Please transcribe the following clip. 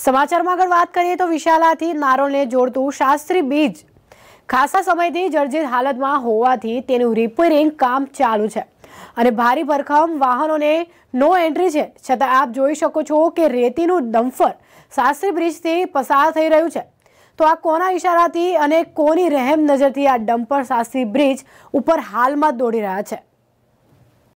સમાચારમાં આગળ વાત કરીએ તો વિશાલાથી નારોલને જોડતું શાસ્ત્રી બીજ ખાસા સમયથી જર્જિત હાલતમાં હોવાથી તેનું રિપેરિંગ કામ ચાલુ છે અને ભારે ભરખમ વાહનોને નો એન્ટ્રી છે છતાં આપ જોઈ શકો છો કે રેતીનું ડમ્ફર શાસ્ત્રી બ્રિજથી પસાર થઈ રહ્યું છે તો આ કોના ઇશારાથી અને કોની રહેમ નજરથી આ ડમ્પર શાસ્ત્રી બ્રિજ ઉપર હાલમાં દોડી રહ્યા છે